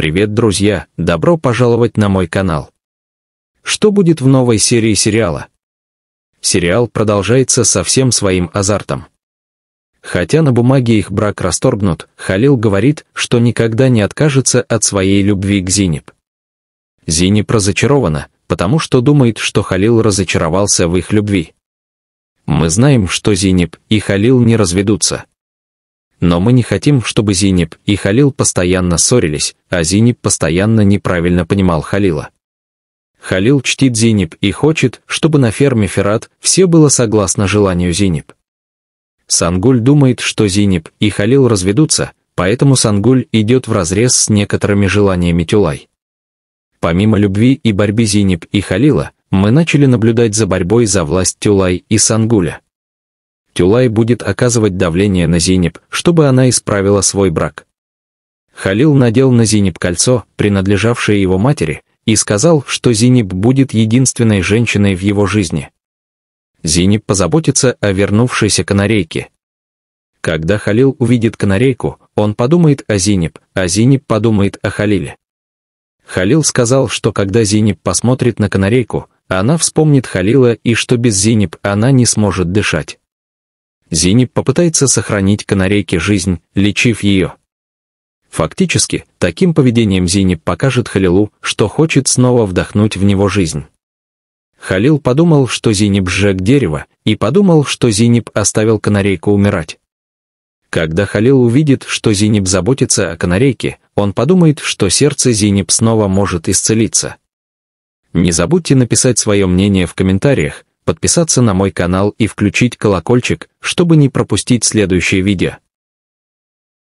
Привет, друзья! Добро пожаловать на мой канал. Что будет в новой серии сериала? Сериал продолжается со всем своим азартом. Хотя на бумаге их брак расторгнут, Халил говорит, что никогда не откажется от своей любви к Зинеб. Зинеб разочарована, потому что думает, что Халил разочаровался в их любви. Мы знаем, что Зинеб и Халил не разведутся, но мы не хотим, чтобы Зиниб и Халил постоянно ссорились, а Зиниб постоянно неправильно понимал Халила. Халил чтит Зиниб и хочет, чтобы на ферме Ферат все было согласно желанию Зиниб. Сангуль думает, что Зиниб и Халил разведутся, поэтому Сангуль идет вразрез с некоторыми желаниями Тюлай. Помимо любви и борьбы Зиниб и Халила, мы начали наблюдать за борьбой за власть Тюлай и Сангуля. Тюлай будет оказывать давление на Зинеп, чтобы она исправила свой брак. Халил надел на Зинеп кольцо, принадлежавшее его матери, и сказал, что Зинеп будет единственной женщиной в его жизни. Зинеп позаботится о вернувшейся канарейке. Когда Халил увидит канарейку, он подумает о Зинеп, а Зинеп подумает о Халиле. Халил сказал, что когда Зинеп посмотрит на канарейку, она вспомнит Халила и что без Зинеп она не сможет дышать. Зини попытается сохранить канарейке жизнь, лечив ее. Фактически, таким поведением Зини покажет Халилу, что хочет снова вдохнуть в него жизнь. Халил подумал, что Зиниб сжег дерево, и подумал, что Зиниб оставил канарейку умирать. Когда Халил увидит, что Зиниб заботится о канарейке, он подумает, что сердце Зиниб снова может исцелиться. Не забудьте написать свое мнение в комментариях, подписаться на мой канал и включить колокольчик, чтобы не пропустить следующие видео.